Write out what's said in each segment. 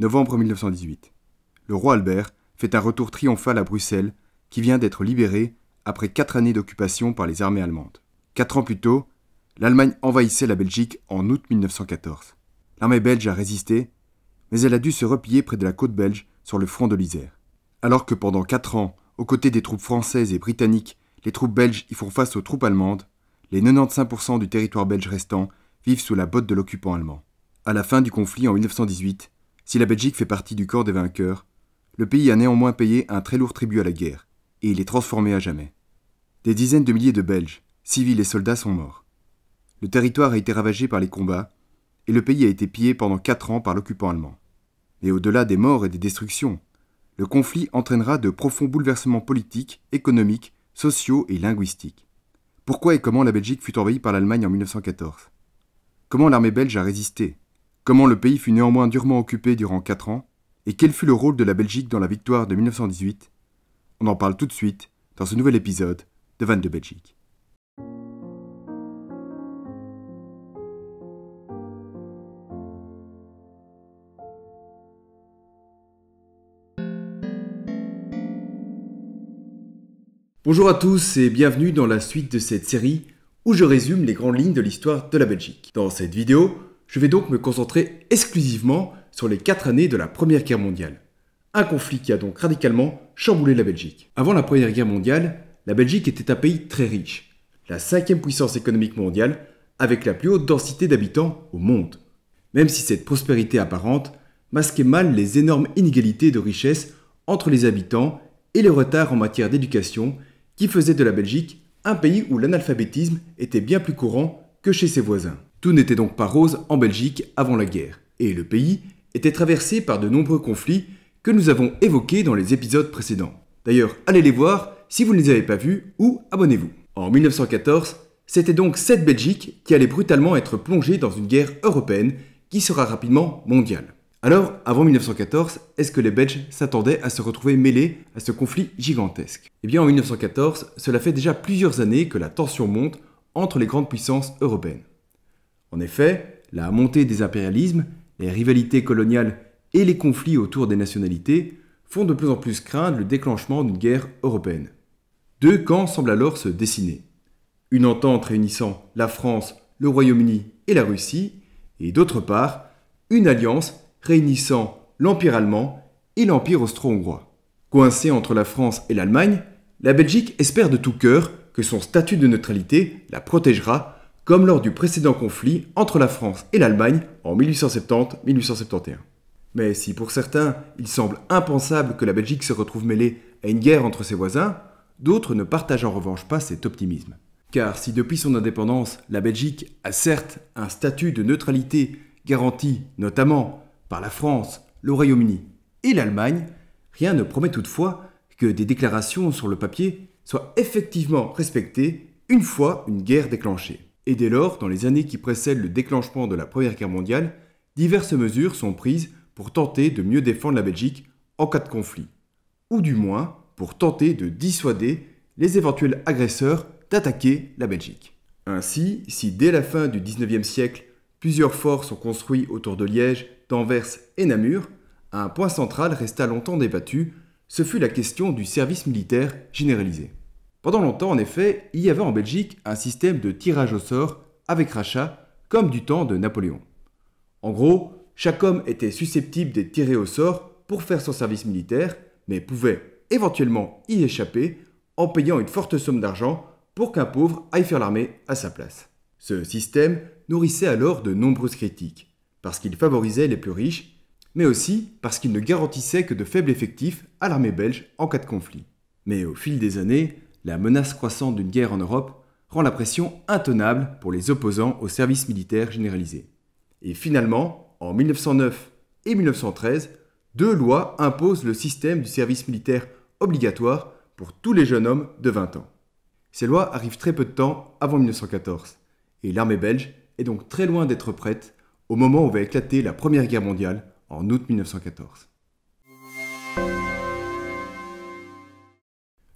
Novembre 1918. Le roi Albert fait un retour triomphal à Bruxelles, qui vient d'être libéré après quatre années d'occupation par les armées allemandes. Quatre ans plus tôt, l'Allemagne envahissait la Belgique en août 1914. L'armée belge a résisté, mais elle a dû se replier près de la côte belge sur le front de l'Isère. Alors que pendant quatre ans, aux côtés des troupes françaises et britanniques, les troupes belges y font face aux troupes allemandes, les 95% du territoire belge restant vivent sous la botte de l'occupant allemand. À la fin du conflit en 1918, si la Belgique fait partie du corps des vainqueurs, le pays a néanmoins payé un très lourd tribut à la guerre, et il est transformé à jamais. Des dizaines de milliers de Belges, civils et soldats, sont morts. Le territoire a été ravagé par les combats, et le pays a été pillé pendant quatre ans par l'occupant allemand. Mais au-delà des morts et des destructions, le conflit entraînera de profonds bouleversements politiques, économiques, sociaux et linguistiques. Pourquoi et comment la Belgique fut envahie par l'Allemagne en 1914 Comment l'armée belge a résisté comment le pays fut néanmoins durement occupé durant 4 ans, et quel fut le rôle de la Belgique dans la victoire de 1918, on en parle tout de suite dans ce nouvel épisode de Van de Belgique. Bonjour à tous et bienvenue dans la suite de cette série où je résume les grandes lignes de l'histoire de la Belgique. Dans cette vidéo, je vais donc me concentrer exclusivement sur les quatre années de la Première Guerre mondiale. Un conflit qui a donc radicalement chamboulé la Belgique. Avant la Première Guerre mondiale, la Belgique était un pays très riche, la cinquième puissance économique mondiale, avec la plus haute densité d'habitants au monde. Même si cette prospérité apparente masquait mal les énormes inégalités de richesse entre les habitants et les retards en matière d'éducation qui faisaient de la Belgique un pays où l'analphabétisme était bien plus courant que chez ses voisins. Tout n'était donc pas rose en Belgique avant la guerre, et le pays était traversé par de nombreux conflits que nous avons évoqués dans les épisodes précédents. D'ailleurs, allez les voir si vous ne les avez pas vus ou abonnez-vous. En 1914, c'était donc cette Belgique qui allait brutalement être plongée dans une guerre européenne qui sera rapidement mondiale. Alors, avant 1914, est-ce que les Belges s'attendaient à se retrouver mêlés à ce conflit gigantesque Eh bien, en 1914, cela fait déjà plusieurs années que la tension monte entre les grandes puissances européennes. En effet, la montée des impérialismes, les rivalités coloniales et les conflits autour des nationalités font de plus en plus craindre le déclenchement d'une guerre européenne. Deux camps semblent alors se dessiner. Une entente réunissant la France, le Royaume-Uni et la Russie, et d'autre part, une alliance réunissant l'Empire allemand et l'Empire austro-hongrois. Coincée entre la France et l'Allemagne, la Belgique espère de tout cœur que son statut de neutralité la protégera comme lors du précédent conflit entre la France et l'Allemagne en 1870-1871. Mais si pour certains il semble impensable que la Belgique se retrouve mêlée à une guerre entre ses voisins, d'autres ne partagent en revanche pas cet optimisme. Car si depuis son indépendance, la Belgique a certes un statut de neutralité garanti notamment par la France, le Royaume-Uni et l'Allemagne, rien ne promet toutefois que des déclarations sur le papier soient effectivement respectées une fois une guerre déclenchée. Et dès lors, dans les années qui précèdent le déclenchement de la Première Guerre mondiale, diverses mesures sont prises pour tenter de mieux défendre la Belgique en cas de conflit, ou du moins pour tenter de dissuader les éventuels agresseurs d'attaquer la Belgique. Ainsi, si dès la fin du XIXe siècle, plusieurs forts sont construits autour de Liège, d'Anvers et Namur, un point central resta longtemps débattu, ce fut la question du service militaire généralisé. Pendant longtemps, en effet, il y avait en Belgique un système de tirage au sort avec rachat, comme du temps de Napoléon. En gros, chaque homme était susceptible d'être tiré au sort pour faire son service militaire, mais pouvait éventuellement y échapper en payant une forte somme d'argent pour qu'un pauvre aille faire l'armée à sa place. Ce système nourrissait alors de nombreuses critiques, parce qu'il favorisait les plus riches, mais aussi parce qu'il ne garantissait que de faibles effectifs à l'armée belge en cas de conflit. Mais au fil des années, la menace croissante d'une guerre en Europe rend la pression intenable pour les opposants au service militaire généralisé. Et finalement, en 1909 et 1913, deux lois imposent le système du service militaire obligatoire pour tous les jeunes hommes de 20 ans. Ces lois arrivent très peu de temps avant 1914, et l'armée belge est donc très loin d'être prête au moment où va éclater la Première Guerre mondiale en août 1914.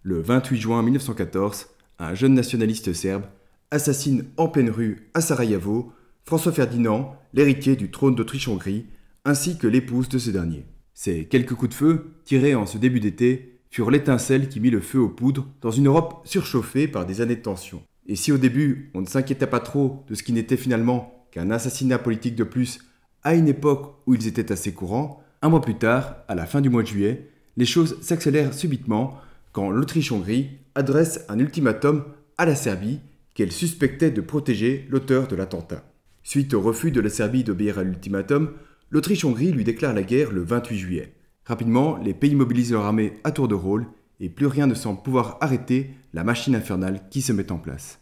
Le 28 juin 1914, un jeune nationaliste serbe assassine en pleine rue à Sarajevo François Ferdinand, l'héritier du trône d'Autriche-Hongrie, ainsi que l'épouse de ce dernier. Ces quelques coups de feu, tirés en ce début d'été, furent l'étincelle qui mit le feu aux poudres dans une Europe surchauffée par des années de tension. Et si au début on ne s'inquiéta pas trop de ce qui n'était finalement qu'un assassinat politique de plus à une époque où ils étaient assez courants, un mois plus tard, à la fin du mois de juillet, les choses s'accélèrent subitement quand l'Autriche-Hongrie adresse un ultimatum à la Serbie qu'elle suspectait de protéger l'auteur de l'attentat. Suite au refus de la Serbie d'obéir à l'ultimatum, l'Autriche-Hongrie lui déclare la guerre le 28 juillet. Rapidement, les pays mobilisent leur armée à tour de rôle et plus rien ne semble pouvoir arrêter la machine infernale qui se met en place.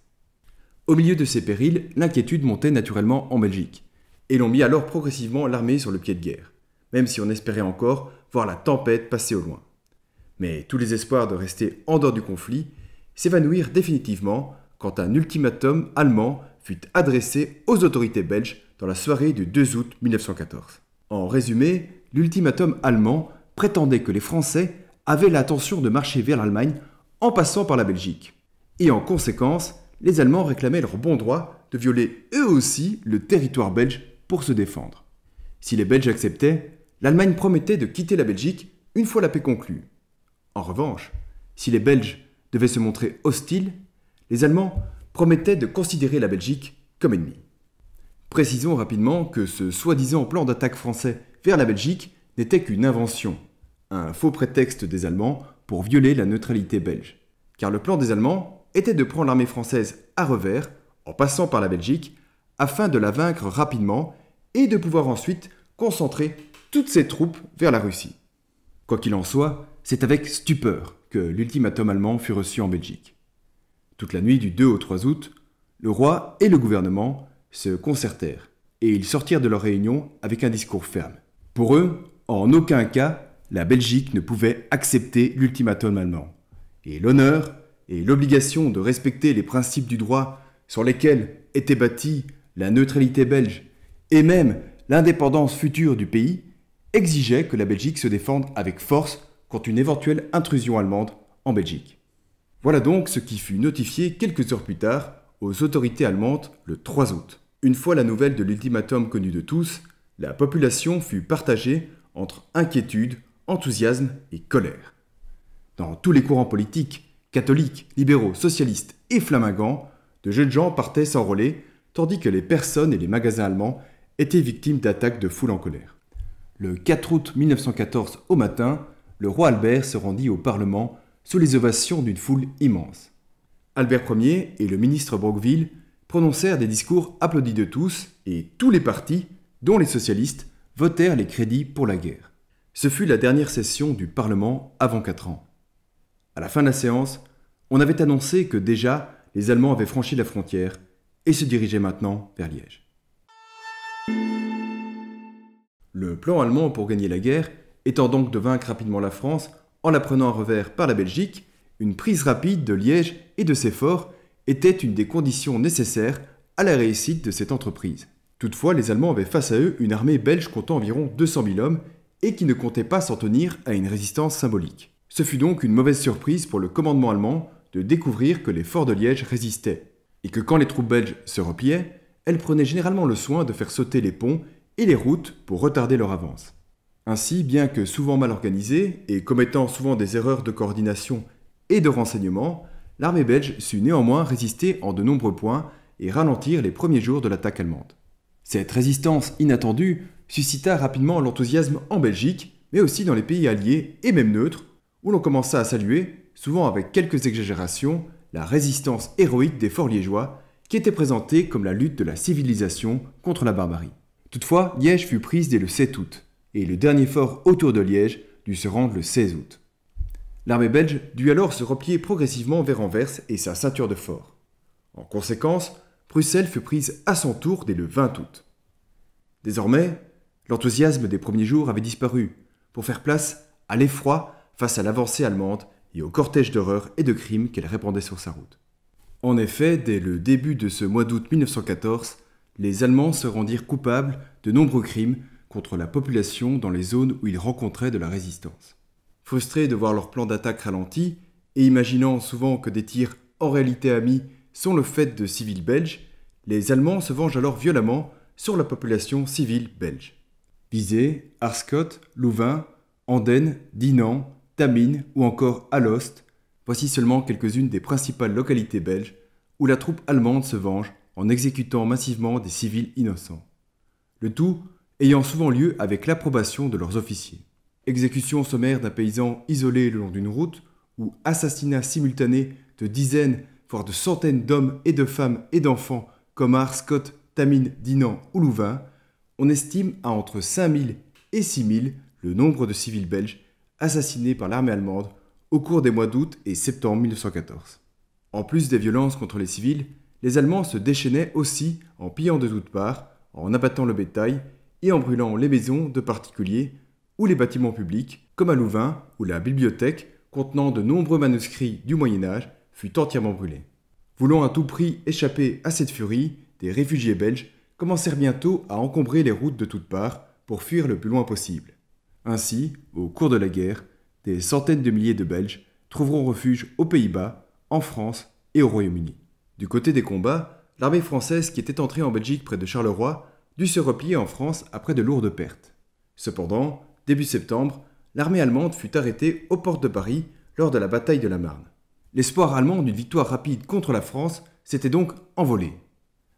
Au milieu de ces périls, l'inquiétude montait naturellement en Belgique, et l'on mit alors progressivement l'armée sur le pied de guerre, même si on espérait encore voir la tempête passer au loin. Mais tous les espoirs de rester en dehors du conflit s'évanouirent définitivement quand un ultimatum allemand fut adressé aux autorités belges dans la soirée du 2 août 1914. En résumé, l'ultimatum allemand prétendait que les Français avaient l'intention de marcher vers l'Allemagne en passant par la Belgique. Et en conséquence, les Allemands réclamaient leur bon droit de violer eux aussi le territoire belge pour se défendre. Si les Belges acceptaient, l'Allemagne promettait de quitter la Belgique une fois la paix conclue. En revanche, si les Belges devaient se montrer hostiles, les Allemands promettaient de considérer la Belgique comme ennemie. Précisons rapidement que ce soi-disant plan d'attaque français vers la Belgique n'était qu'une invention, un faux prétexte des Allemands pour violer la neutralité belge. Car le plan des Allemands était de prendre l'armée française à revers, en passant par la Belgique, afin de la vaincre rapidement et de pouvoir ensuite concentrer toutes ses troupes vers la Russie. Quoi qu'il en soit, c'est avec stupeur que l'ultimatum allemand fut reçu en Belgique. Toute la nuit du 2 au 3 août, le roi et le gouvernement se concertèrent et ils sortirent de leur réunion avec un discours ferme. Pour eux, en aucun cas, la Belgique ne pouvait accepter l'ultimatum allemand. Et l'honneur et l'obligation de respecter les principes du droit sur lesquels était bâtie la neutralité belge et même l'indépendance future du pays exigeaient que la Belgique se défende avec force contre une éventuelle intrusion allemande en Belgique. Voilà donc ce qui fut notifié quelques heures plus tard aux autorités allemandes le 3 août. Une fois la nouvelle de l'ultimatum connue de tous, la population fut partagée entre inquiétude, enthousiasme et colère. Dans tous les courants politiques, catholiques, libéraux, socialistes et flamingants, de jeunes gens partaient s'enrôler, tandis que les personnes et les magasins allemands étaient victimes d'attaques de foule en colère. Le 4 août 1914 au matin, le roi Albert se rendit au Parlement sous les ovations d'une foule immense. Albert Ier et le ministre Broqueville prononcèrent des discours applaudis de tous et tous les partis, dont les socialistes, votèrent les crédits pour la guerre. Ce fut la dernière session du Parlement avant quatre ans. À la fin de la séance, on avait annoncé que déjà les Allemands avaient franchi la frontière et se dirigeaient maintenant vers Liège. Le plan allemand pour gagner la guerre étant donc de vaincre rapidement la France en la prenant à revers par la Belgique, une prise rapide de Liège et de ses forts était une des conditions nécessaires à la réussite de cette entreprise. Toutefois, les Allemands avaient face à eux une armée belge comptant environ 200 000 hommes et qui ne comptait pas s'en tenir à une résistance symbolique. Ce fut donc une mauvaise surprise pour le commandement allemand de découvrir que les forts de Liège résistaient, et que quand les troupes belges se repliaient, elles prenaient généralement le soin de faire sauter les ponts et les routes pour retarder leur avance. Ainsi, bien que souvent mal organisée et commettant souvent des erreurs de coordination et de renseignement, l'armée belge sut néanmoins résister en de nombreux points et ralentir les premiers jours de l'attaque allemande. Cette résistance inattendue suscita rapidement l'enthousiasme en Belgique, mais aussi dans les pays alliés et même neutres, où l'on commença à saluer, souvent avec quelques exagérations, la résistance héroïque des forts liégeois, qui était présentée comme la lutte de la civilisation contre la barbarie. Toutefois, Liège fut prise dès le 7 août, et le dernier fort autour de Liège dut se rendre le 16 août. L'armée belge dut alors se replier progressivement vers Anvers et sa ceinture de fort. En conséquence, Bruxelles fut prise à son tour dès le 20 août. Désormais, l'enthousiasme des premiers jours avait disparu pour faire place à l'effroi face à l'avancée allemande et au cortège d'horreurs et de crimes qu'elle répandait sur sa route. En effet, dès le début de ce mois d'août 1914, les Allemands se rendirent coupables de nombreux crimes contre la population dans les zones où ils rencontraient de la résistance. Frustrés de voir leur plan d'attaque ralenti, et imaginant souvent que des tirs en réalité amis sont le fait de civils belges, les Allemands se vengent alors violemment sur la population civile belge. Visé, Arscot, Louvain, Andenne, Dinan, Tamine ou encore Alost, voici seulement quelques-unes des principales localités belges où la troupe allemande se venge en exécutant massivement des civils innocents. Le tout ayant souvent lieu avec l'approbation de leurs officiers. Exécution sommaire d'un paysan isolé le long d'une route, ou assassinat simultané de dizaines, voire de centaines d'hommes et de femmes et d'enfants, comme Ars, Scott, Tamine, Dinan ou Louvain, on estime à entre 5000 et 6000 le nombre de civils belges assassinés par l'armée allemande au cours des mois d'août et septembre 1914. En plus des violences contre les civils, les Allemands se déchaînaient aussi en pillant de toutes parts, en abattant le bétail et en brûlant les maisons de particuliers ou les bâtiments publics, comme à Louvain, où la bibliothèque, contenant de nombreux manuscrits du Moyen Âge, fut entièrement brûlée. Voulant à tout prix échapper à cette furie, des réfugiés belges commencèrent bientôt à encombrer les routes de toutes parts pour fuir le plus loin possible. Ainsi, au cours de la guerre, des centaines de milliers de Belges trouveront refuge aux Pays-Bas, en France et au Royaume-Uni. Du côté des combats, l'armée française qui était entrée en Belgique près de Charleroi dut se replier en France après de lourdes pertes. Cependant, début septembre, l'armée allemande fut arrêtée aux portes de Paris lors de la bataille de la Marne. L'espoir allemand d'une victoire rapide contre la France s'était donc envolé.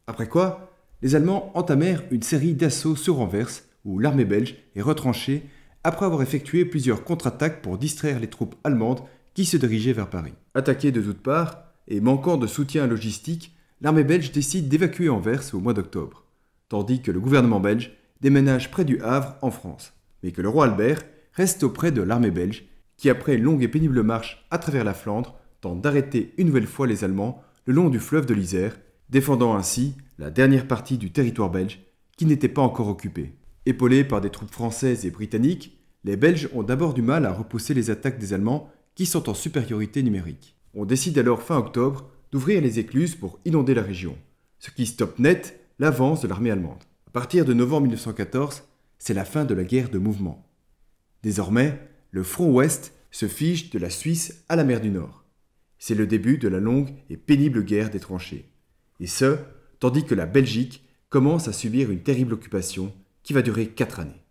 Après quoi, les Allemands entamèrent une série d'assauts sur Anvers où l'armée belge est retranchée après avoir effectué plusieurs contre-attaques pour distraire les troupes allemandes qui se dirigeaient vers Paris. Attaquée de toutes parts et manquant de soutien logistique, l'armée belge décide d'évacuer Anvers au mois d'octobre tandis que le gouvernement belge déménage près du Havre en France, mais que le roi Albert reste auprès de l'armée belge, qui après une longue et pénible marche à travers la Flandre tente d'arrêter une nouvelle fois les Allemands le long du fleuve de l'Isère, défendant ainsi la dernière partie du territoire belge qui n'était pas encore occupée. Épaulés par des troupes françaises et britanniques, les Belges ont d'abord du mal à repousser les attaques des Allemands qui sont en supériorité numérique. On décide alors fin octobre d'ouvrir les écluses pour inonder la région, ce qui stoppe net l'avance de l'armée allemande. À partir de novembre 1914, c'est la fin de la guerre de mouvement. Désormais, le front ouest se fige de la Suisse à la mer du Nord. C'est le début de la longue et pénible guerre des tranchées. Et ce, tandis que la Belgique commence à subir une terrible occupation qui va durer quatre années.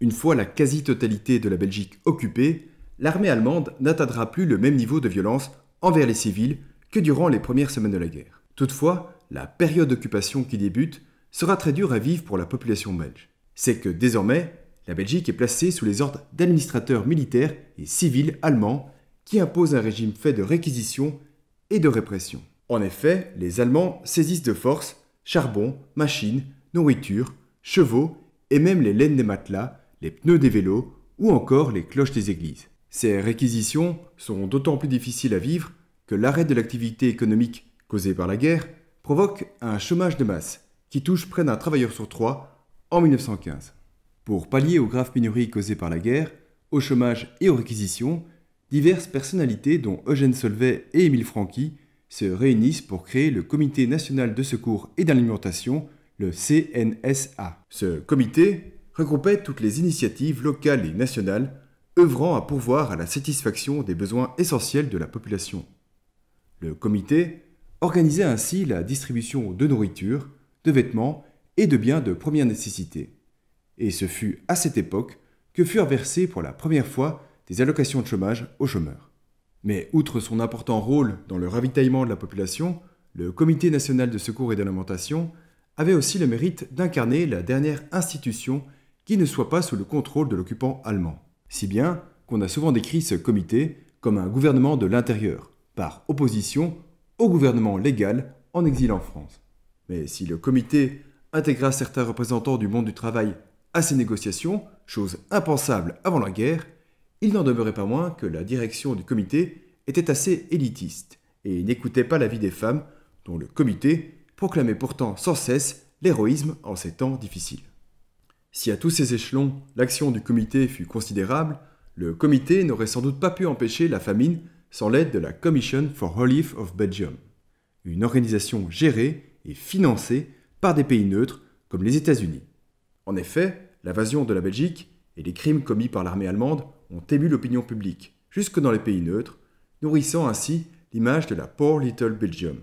Une fois la quasi-totalité de la Belgique occupée, l'armée allemande n'atteindra plus le même niveau de violence envers les civils que durant les premières semaines de la guerre. Toutefois, la période d'occupation qui débute sera très dure à vivre pour la population belge. C'est que désormais, la Belgique est placée sous les ordres d'administrateurs militaires et civils allemands qui imposent un régime fait de réquisition et de répression. En effet, les Allemands saisissent de force charbon, machines, nourriture, chevaux et même les laines des matelas, les pneus des vélos ou encore les cloches des églises. Ces réquisitions sont d'autant plus difficiles à vivre l'arrêt de l'activité économique causée par la guerre provoque un chômage de masse qui touche près d'un travailleur sur trois en 1915. Pour pallier aux graves pénuries causées par la guerre, au chômage et aux réquisitions, diverses personnalités dont Eugène Solvay et Émile Franqui se réunissent pour créer le Comité national de secours et d'alimentation, le CNSA. Ce comité regroupait toutes les initiatives locales et nationales œuvrant à pourvoir à la satisfaction des besoins essentiels de la population. Le comité organisait ainsi la distribution de nourriture, de vêtements et de biens de première nécessité. Et ce fut à cette époque que furent versées pour la première fois des allocations de chômage aux chômeurs. Mais outre son important rôle dans le ravitaillement de la population, le Comité national de secours et d'alimentation avait aussi le mérite d'incarner la dernière institution qui ne soit pas sous le contrôle de l'occupant allemand. Si bien qu'on a souvent décrit ce comité comme un gouvernement de l'intérieur, par opposition au gouvernement légal en exil en France. Mais si le comité intégra certains représentants du monde du travail à ces négociations, chose impensable avant la guerre, il n'en demeurait pas moins que la direction du comité était assez élitiste et n'écoutait pas l'avis des femmes, dont le comité proclamait pourtant sans cesse l'héroïsme en ces temps difficiles. Si à tous ces échelons l'action du comité fut considérable, le comité n'aurait sans doute pas pu empêcher la famine sans l'aide de la Commission for Relief of Belgium, une organisation gérée et financée par des pays neutres comme les États-Unis. En effet, l'invasion de la Belgique et les crimes commis par l'armée allemande ont ému l'opinion publique, jusque dans les pays neutres, nourrissant ainsi l'image de la Poor Little Belgium,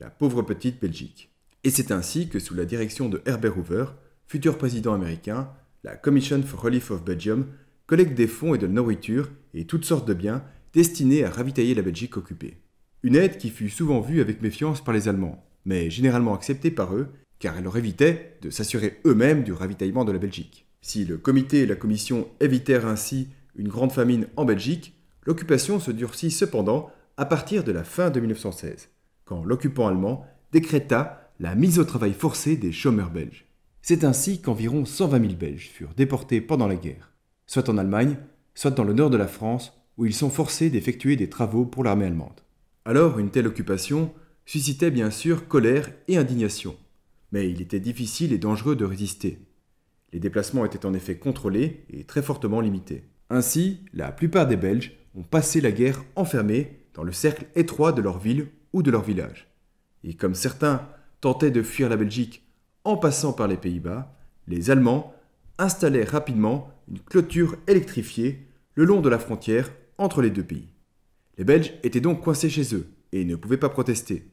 la pauvre petite Belgique. Et c'est ainsi que sous la direction de Herbert Hoover, futur président américain, la Commission for Relief of Belgium collecte des fonds et de la nourriture et toutes sortes de biens destinée à ravitailler la Belgique occupée. Une aide qui fut souvent vue avec méfiance par les Allemands, mais généralement acceptée par eux, car elle leur évitait de s'assurer eux-mêmes du ravitaillement de la Belgique. Si le comité et la commission évitèrent ainsi une grande famine en Belgique, l'occupation se durcit cependant à partir de la fin de 1916, quand l'occupant allemand décréta la mise au travail forcée des chômeurs belges. C'est ainsi qu'environ 120 000 Belges furent déportés pendant la guerre, soit en Allemagne, soit dans le nord de la France où ils sont forcés d'effectuer des travaux pour l'armée allemande. Alors une telle occupation suscitait bien sûr colère et indignation, mais il était difficile et dangereux de résister. Les déplacements étaient en effet contrôlés et très fortement limités. Ainsi, la plupart des Belges ont passé la guerre enfermés dans le cercle étroit de leur ville ou de leur village. Et comme certains tentaient de fuir la Belgique en passant par les Pays-Bas, les Allemands installaient rapidement une clôture électrifiée le long de la frontière entre les deux pays. Les Belges étaient donc coincés chez eux et ne pouvaient pas protester.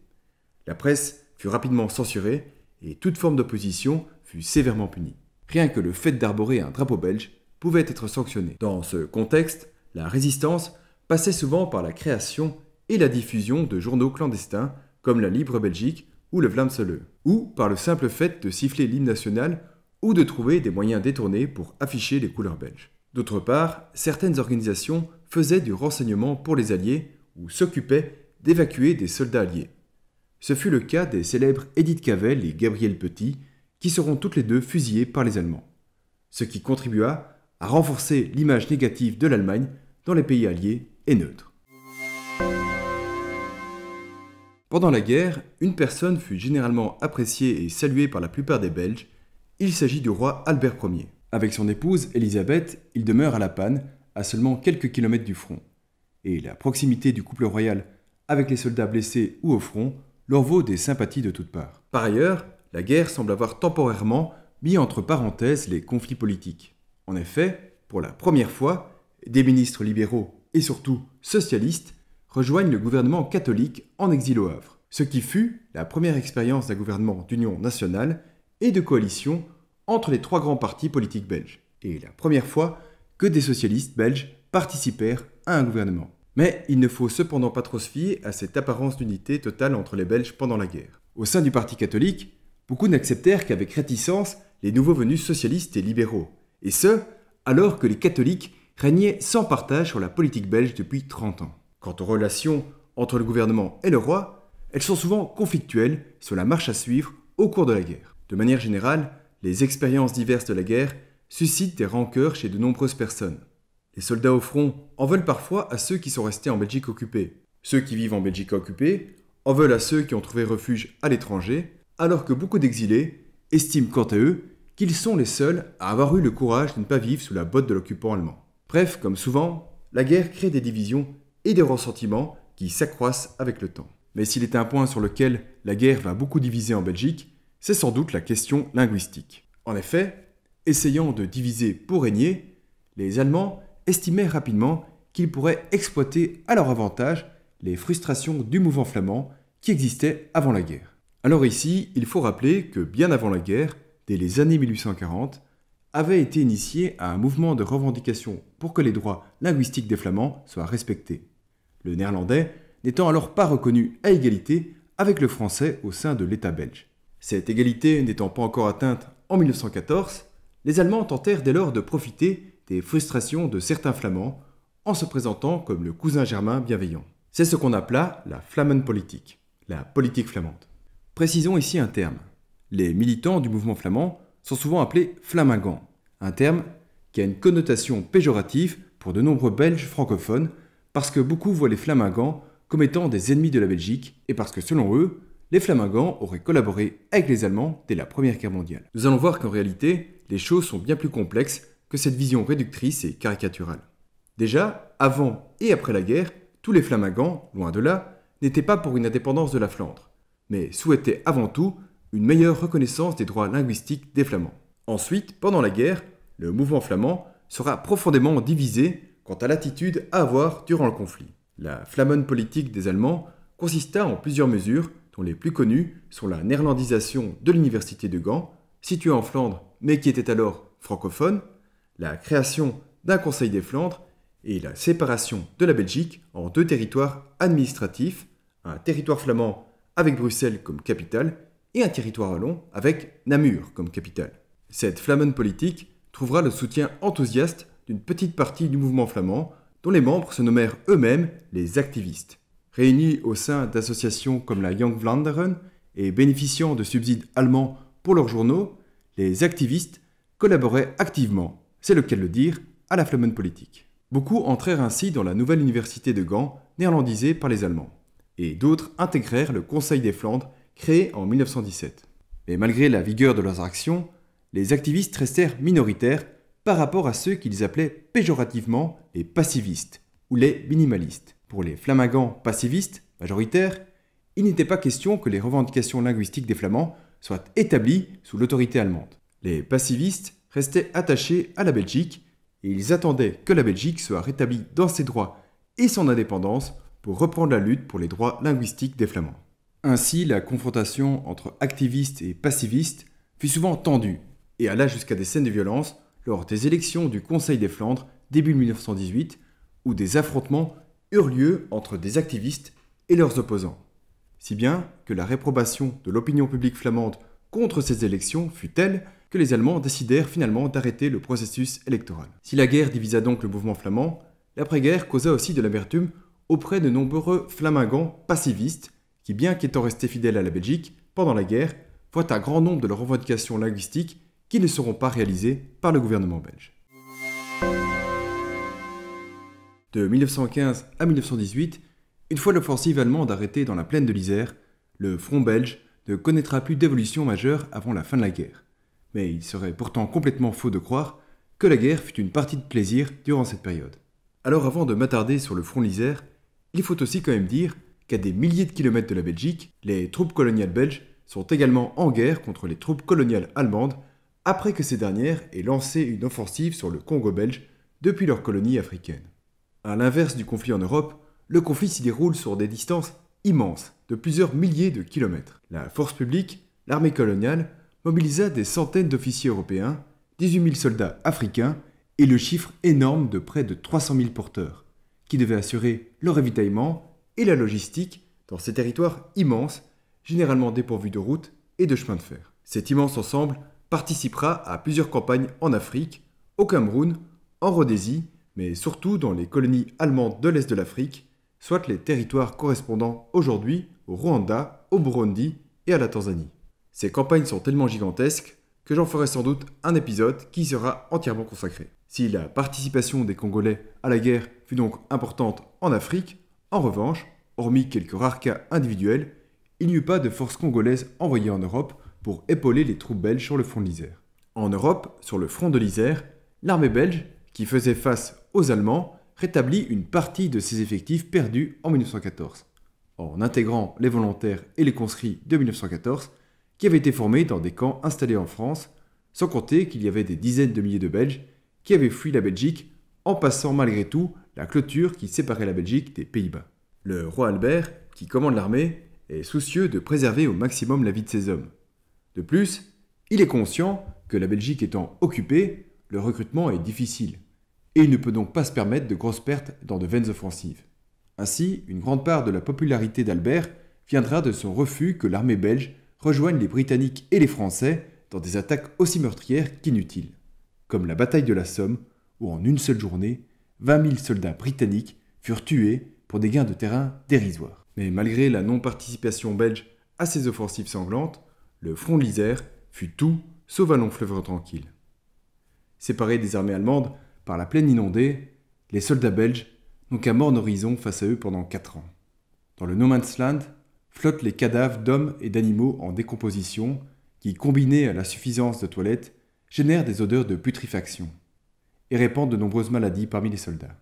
La presse fut rapidement censurée et toute forme d'opposition fut sévèrement punie. Rien que le fait d'arborer un drapeau belge pouvait être sanctionné. Dans ce contexte, la résistance passait souvent par la création et la diffusion de journaux clandestins comme la Libre Belgique ou le Vlamseleu, ou par le simple fait de siffler l'hymne national ou de trouver des moyens détournés pour afficher les couleurs belges. D'autre part, certaines organisations faisaient du renseignement pour les Alliés ou s'occupaient d'évacuer des soldats alliés. Ce fut le cas des célèbres Edith Cavell et Gabriel Petit, qui seront toutes les deux fusillées par les Allemands, ce qui contribua à renforcer l'image négative de l'Allemagne dans les pays alliés et neutres. Pendant la guerre, une personne fut généralement appréciée et saluée par la plupart des Belges, il s'agit du roi Albert Ier. Avec son épouse, Elisabeth, il demeure à La Panne, à seulement quelques kilomètres du front. Et la proximité du couple royal avec les soldats blessés ou au front leur vaut des sympathies de toutes parts. Par ailleurs, la guerre semble avoir temporairement mis entre parenthèses les conflits politiques. En effet, pour la première fois, des ministres libéraux et surtout socialistes rejoignent le gouvernement catholique en exil au Havre, ce qui fut la première expérience d'un gouvernement d'union nationale et de coalition entre les trois grands partis politiques belges. Et la première fois que des socialistes belges participèrent à un gouvernement. Mais il ne faut cependant pas trop se fier à cette apparence d'unité totale entre les Belges pendant la guerre. Au sein du Parti catholique, beaucoup n'acceptèrent qu'avec réticence les nouveaux venus socialistes et libéraux. Et ce, alors que les catholiques régnaient sans partage sur la politique belge depuis 30 ans. Quant aux relations entre le gouvernement et le roi, elles sont souvent conflictuelles sur la marche à suivre au cours de la guerre. De manière générale, les expériences diverses de la guerre suscitent des rancœurs chez de nombreuses personnes. Les soldats au front en veulent parfois à ceux qui sont restés en Belgique occupée. Ceux qui vivent en Belgique occupée en veulent à ceux qui ont trouvé refuge à l'étranger, alors que beaucoup d'exilés estiment quant à eux qu'ils sont les seuls à avoir eu le courage de ne pas vivre sous la botte de l'occupant allemand. Bref, comme souvent, la guerre crée des divisions et des ressentiments qui s'accroissent avec le temps. Mais s'il est un point sur lequel la guerre va beaucoup diviser en Belgique, c'est sans doute la question linguistique. En effet, essayant de diviser pour régner, les Allemands estimaient rapidement qu'ils pourraient exploiter à leur avantage les frustrations du mouvement flamand qui existait avant la guerre. Alors ici, il faut rappeler que bien avant la guerre, dès les années 1840, avait été initié un mouvement de revendication pour que les droits linguistiques des Flamands soient respectés. Le néerlandais n'étant alors pas reconnu à égalité avec le français au sein de l'État belge. Cette égalité n'étant pas encore atteinte en 1914, les Allemands tentèrent dès lors de profiter des frustrations de certains Flamands en se présentant comme le cousin germain bienveillant. C'est ce qu'on appela la Flammenpolitik, la politique flamande. Précisons ici un terme. Les militants du mouvement flamand sont souvent appelés flamingans, un terme qui a une connotation péjorative pour de nombreux Belges francophones parce que beaucoup voient les flamingans comme étant des ennemis de la Belgique et parce que selon eux, les Flamingans auraient collaboré avec les Allemands dès la Première Guerre mondiale. Nous allons voir qu'en réalité, les choses sont bien plus complexes que cette vision réductrice et caricaturale. Déjà, avant et après la guerre, tous les Flamingans, loin de là, n'étaient pas pour une indépendance de la Flandre, mais souhaitaient avant tout une meilleure reconnaissance des droits linguistiques des Flamands. Ensuite, pendant la guerre, le mouvement flamand sera profondément divisé quant à l'attitude à avoir durant le conflit. La flamande politique des Allemands consista en plusieurs mesures les plus connus sont la néerlandisation de l'université de Gand, située en Flandre mais qui était alors francophone, la création d'un Conseil des Flandres et la séparation de la Belgique en deux territoires administratifs, un territoire flamand avec Bruxelles comme capitale et un territoire wallon avec Namur comme capitale. Cette flamande politique trouvera le soutien enthousiaste d'une petite partie du mouvement flamand dont les membres se nommèrent eux-mêmes les activistes réunis au sein d'associations comme la Young Vlaanderen et bénéficiant de subsides allemands pour leurs journaux, les activistes collaboraient activement, c'est lequel le dire, à la flamande politique. Beaucoup entrèrent ainsi dans la nouvelle université de Gand, néerlandisée par les Allemands, et d'autres intégrèrent le Conseil des Flandres, créé en 1917. Mais malgré la vigueur de leurs actions, les activistes restèrent minoritaires par rapport à ceux qu'ils appelaient péjorativement les passivistes ou les minimalistes, pour les flamagants passivistes majoritaires, il n'était pas question que les revendications linguistiques des Flamands soient établies sous l'autorité allemande. Les passivistes restaient attachés à la Belgique et ils attendaient que la Belgique soit rétablie dans ses droits et son indépendance pour reprendre la lutte pour les droits linguistiques des Flamands. Ainsi, la confrontation entre activistes et passivistes fut souvent tendue et alla jusqu'à des scènes de violence lors des élections du Conseil des Flandres début 1918 ou des affrontements eurent lieu entre des activistes et leurs opposants. Si bien que la réprobation de l'opinion publique flamande contre ces élections fut telle que les Allemands décidèrent finalement d'arrêter le processus électoral. Si la guerre divisa donc le mouvement flamand, l'après-guerre causa aussi de l'amertume auprès de nombreux flamingants passivistes qui, bien qu'étant restés fidèles à la Belgique pendant la guerre, voient un grand nombre de leurs revendications linguistiques qui ne seront pas réalisées par le gouvernement belge. De 1915 à 1918, une fois l'offensive allemande arrêtée dans la plaine de l'Isère, le front belge ne connaîtra plus d'évolution majeure avant la fin de la guerre. Mais il serait pourtant complètement faux de croire que la guerre fut une partie de plaisir durant cette période. Alors avant de m'attarder sur le front l'Isère, il faut aussi quand même dire qu'à des milliers de kilomètres de la Belgique, les troupes coloniales belges sont également en guerre contre les troupes coloniales allemandes après que ces dernières aient lancé une offensive sur le Congo belge depuis leur colonie africaine. À l'inverse du conflit en Europe, le conflit s'y déroule sur des distances immenses, de plusieurs milliers de kilomètres. La force publique, l'armée coloniale, mobilisa des centaines d'officiers européens, 18 000 soldats africains et le chiffre énorme de près de 300 000 porteurs, qui devaient assurer le ravitaillement et la logistique dans ces territoires immenses, généralement dépourvus de routes et de chemins de fer. Cet immense ensemble participera à plusieurs campagnes en Afrique, au Cameroun, en Rhodésie mais surtout dans les colonies allemandes de l'Est de l'Afrique, soit les territoires correspondant aujourd'hui au Rwanda, au Burundi et à la Tanzanie. Ces campagnes sont tellement gigantesques que j'en ferai sans doute un épisode qui sera entièrement consacré. Si la participation des Congolais à la guerre fut donc importante en Afrique, en revanche, hormis quelques rares cas individuels, il n'y eut pas de forces congolaises envoyées en Europe pour épauler les troupes belges sur le front de l'Isère. En Europe, sur le front de l'Isère, l'armée belge qui faisait face aux Allemands, rétablit une partie de ses effectifs perdus en 1914, en intégrant les volontaires et les conscrits de 1914 qui avaient été formés dans des camps installés en France, sans compter qu'il y avait des dizaines de milliers de Belges qui avaient fui la Belgique en passant malgré tout la clôture qui séparait la Belgique des Pays-Bas. Le roi Albert, qui commande l'armée, est soucieux de préserver au maximum la vie de ses hommes. De plus, il est conscient que la Belgique étant occupée, le recrutement est difficile et il ne peut donc pas se permettre de grosses pertes dans de vaines offensives. Ainsi, une grande part de la popularité d'Albert viendra de son refus que l'armée belge rejoigne les Britanniques et les Français dans des attaques aussi meurtrières qu'inutiles, comme la bataille de la Somme, où en une seule journée, 20 000 soldats britanniques furent tués pour des gains de terrain dérisoires. Mais malgré la non-participation belge à ces offensives sanglantes, le front de l'Isère fut tout sauf un long fleuve tranquille. Séparé des armées allemandes, par la plaine inondée, les soldats belges n'ont qu'un morne horizon face à eux pendant 4 ans. Dans le No Man's Land flottent les cadavres d'hommes et d'animaux en décomposition qui, combinés à la suffisance de toilettes, génèrent des odeurs de putréfaction et répandent de nombreuses maladies parmi les soldats.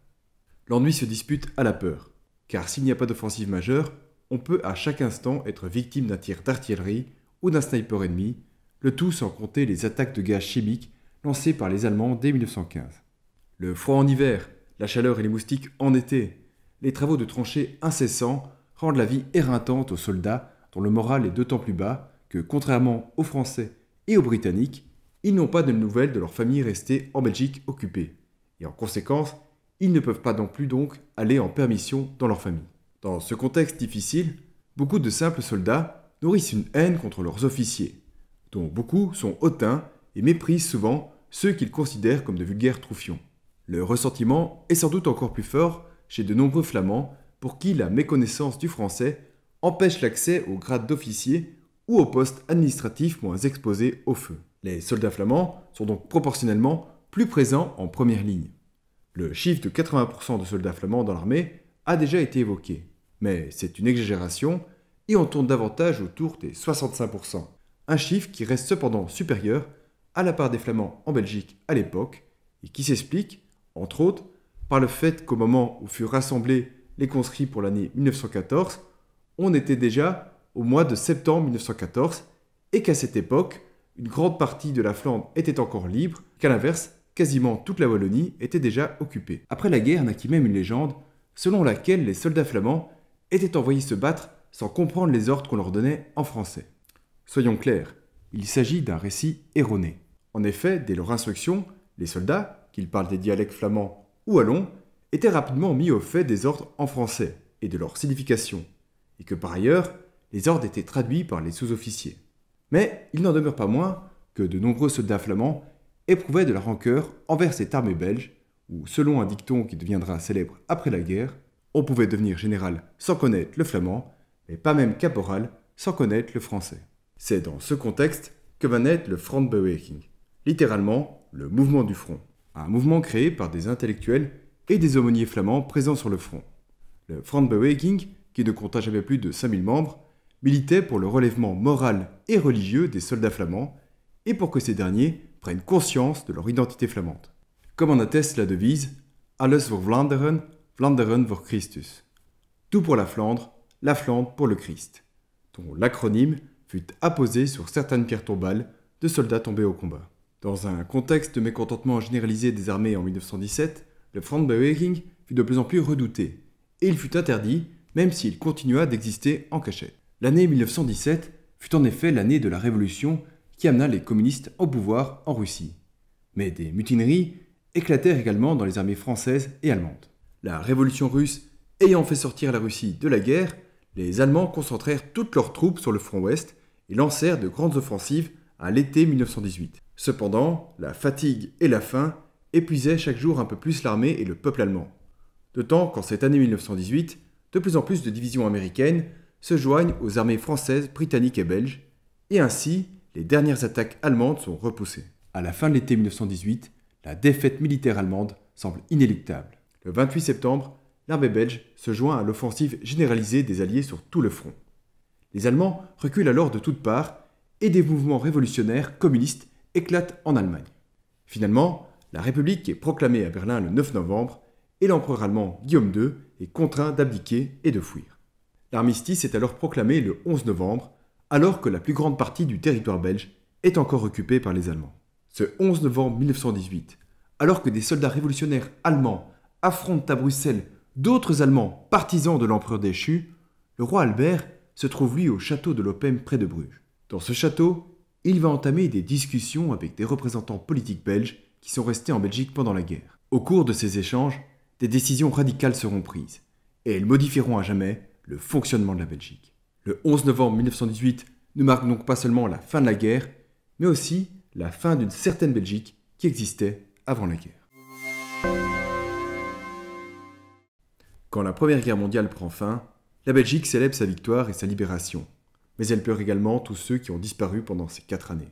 L'ennui se dispute à la peur, car s'il n'y a pas d'offensive majeure, on peut à chaque instant être victime d'un tir d'artillerie ou d'un sniper ennemi, le tout sans compter les attaques de gaz chimiques lancées par les Allemands dès 1915. Le froid en hiver, la chaleur et les moustiques en été, les travaux de tranchées incessants rendent la vie éreintante aux soldats dont le moral est d'autant plus bas que, contrairement aux Français et aux Britanniques, ils n'ont pas de nouvelles de leur famille restée en Belgique occupée. Et en conséquence, ils ne peuvent pas non plus donc aller en permission dans leur famille. Dans ce contexte difficile, beaucoup de simples soldats nourrissent une haine contre leurs officiers, dont beaucoup sont hautains et méprisent souvent ceux qu'ils considèrent comme de vulgaires troufions. Le ressentiment est sans doute encore plus fort chez de nombreux Flamands pour qui la méconnaissance du français empêche l'accès au grade d'officier ou au poste administratif moins exposé au feu. Les soldats flamands sont donc proportionnellement plus présents en première ligne. Le chiffre de 80% de soldats flamands dans l'armée a déjà été évoqué, mais c'est une exagération et on tourne davantage autour des 65%, un chiffre qui reste cependant supérieur à la part des Flamands en Belgique à l'époque et qui s'explique entre autres, par le fait qu'au moment où furent rassemblés les conscrits pour l'année 1914, on était déjà au mois de septembre 1914 et qu'à cette époque, une grande partie de la Flandre était encore libre, qu'à l'inverse, quasiment toute la Wallonie était déjà occupée. Après la guerre naquit même une légende selon laquelle les soldats flamands étaient envoyés se battre sans comprendre les ordres qu'on leur donnait en français. Soyons clairs, il s'agit d'un récit erroné. En effet, dès leur instruction, les soldats, qu'ils parlent des dialectes flamands ou allons, étaient rapidement mis au fait des ordres en français et de leur signification, et que par ailleurs, les ordres étaient traduits par les sous-officiers. Mais il n'en demeure pas moins que de nombreux soldats flamands éprouvaient de la rancœur envers cette armée belge, où, selon un dicton qui deviendra célèbre après la guerre, on pouvait devenir général sans connaître le flamand, mais pas même caporal sans connaître le français. C'est dans ce contexte que va naître le front Frontbeweging, littéralement le mouvement du front un mouvement créé par des intellectuels et des aumôniers flamands présents sur le front. Le Front-Beweging, qui ne compta jamais plus de 5000 membres, militait pour le relèvement moral et religieux des soldats flamands et pour que ces derniers prennent conscience de leur identité flamande. Comme en atteste la devise Alles voor Vlaanderen, Vlaanderen voor Christus. Tout pour la Flandre, la Flandre pour le Christ, dont l'acronyme fut apposé sur certaines pierres tombales de soldats tombés au combat. Dans un contexte de mécontentement généralisé des armées en 1917, le Frankenbeweging fut de plus en plus redouté, et il fut interdit, même s'il continua d'exister en cachette. L'année 1917 fut en effet l'année de la révolution qui amena les communistes au pouvoir en Russie. Mais des mutineries éclatèrent également dans les armées françaises et allemandes. La révolution russe ayant fait sortir la Russie de la guerre, les Allemands concentrèrent toutes leurs troupes sur le front ouest et lancèrent de grandes offensives à l'été 1918. Cependant, la fatigue et la faim épuisaient chaque jour un peu plus l'armée et le peuple allemand. D'autant qu'en cette année 1918, de plus en plus de divisions américaines se joignent aux armées françaises, britanniques et belges, et ainsi les dernières attaques allemandes sont repoussées. À la fin de l'été 1918, la défaite militaire allemande semble inéluctable. Le 28 septembre, l'armée belge se joint à l'offensive généralisée des Alliés sur tout le front. Les Allemands reculent alors de toutes parts et des mouvements révolutionnaires communistes éclate en Allemagne. Finalement, la République est proclamée à Berlin le 9 novembre et l'empereur allemand Guillaume II est contraint d'abdiquer et de fuir. L'armistice est alors proclamé le 11 novembre, alors que la plus grande partie du territoire belge est encore occupée par les Allemands. Ce 11 novembre 1918, alors que des soldats révolutionnaires allemands affrontent à Bruxelles d'autres Allemands partisans de l'empereur déchu, le roi Albert se trouve lui au château de Lopem près de Bruges. Dans ce château, il va entamer des discussions avec des représentants politiques belges qui sont restés en Belgique pendant la guerre. Au cours de ces échanges, des décisions radicales seront prises, et elles modifieront à jamais le fonctionnement de la Belgique. Le 11 novembre 1918 ne marque donc pas seulement la fin de la guerre, mais aussi la fin d'une certaine Belgique qui existait avant la guerre. Quand la Première Guerre mondiale prend fin, la Belgique célèbre sa victoire et sa libération, mais elle pleure également tous ceux qui ont disparu pendant ces quatre années.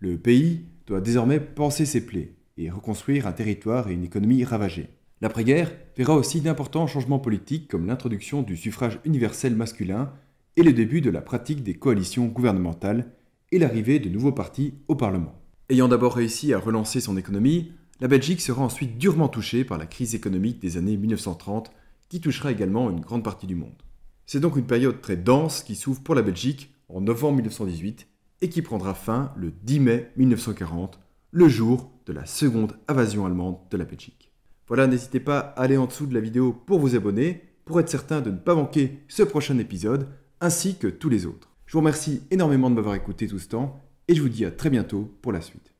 Le pays doit désormais penser ses plaies et reconstruire un territoire et une économie ravagées. L'après-guerre verra aussi d'importants changements politiques comme l'introduction du suffrage universel masculin et le début de la pratique des coalitions gouvernementales et l'arrivée de nouveaux partis au Parlement. Ayant d'abord réussi à relancer son économie, la Belgique sera ensuite durement touchée par la crise économique des années 1930 qui touchera également une grande partie du monde. C'est donc une période très dense qui s'ouvre pour la Belgique en novembre 1918 et qui prendra fin le 10 mai 1940, le jour de la seconde invasion allemande de la Belgique. Voilà, n'hésitez pas à aller en dessous de la vidéo pour vous abonner, pour être certain de ne pas manquer ce prochain épisode, ainsi que tous les autres. Je vous remercie énormément de m'avoir écouté tout ce temps, et je vous dis à très bientôt pour la suite.